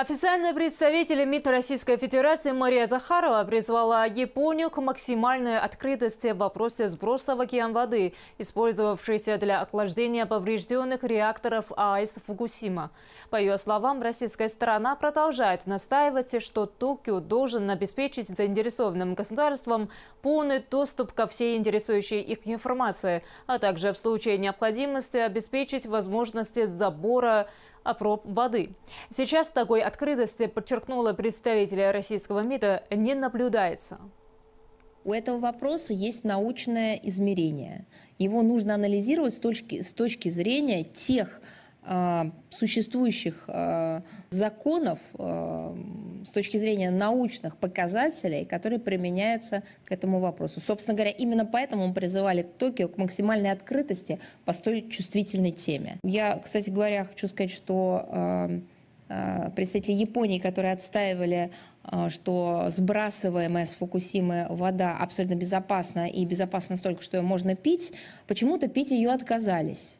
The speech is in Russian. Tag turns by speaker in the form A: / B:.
A: Официальный представитель МИД Российской Федерации Мария Захарова призвала Японию к максимальной открытости в вопросе сброса в океан воды, использовавшейся для охлаждения поврежденных реакторов АЭС Фукусима. По ее словам, российская сторона продолжает настаивать, что Токио должен обеспечить заинтересованным государствам полный доступ ко всей интересующей их информации, а также в случае необходимости обеспечить возможности забора а проб воды. Сейчас такой открытости, подчеркнула представитель российского МИДа, не наблюдается.
B: У этого вопроса есть научное измерение. Его нужно анализировать с точки, с точки зрения тех э, существующих э, законов, э, с точки зрения научных показателей, которые применяются к этому вопросу. Собственно говоря, именно поэтому мы призывали Токио к максимальной открытости по столь чувствительной теме. Я, кстати говоря, хочу сказать, что эм, э, представители Японии, которые отстаивали э, что сбрасываемая с Фукусимы вода абсолютно безопасна и безопасна настолько, что ее можно пить, почему-то пить ее отказались.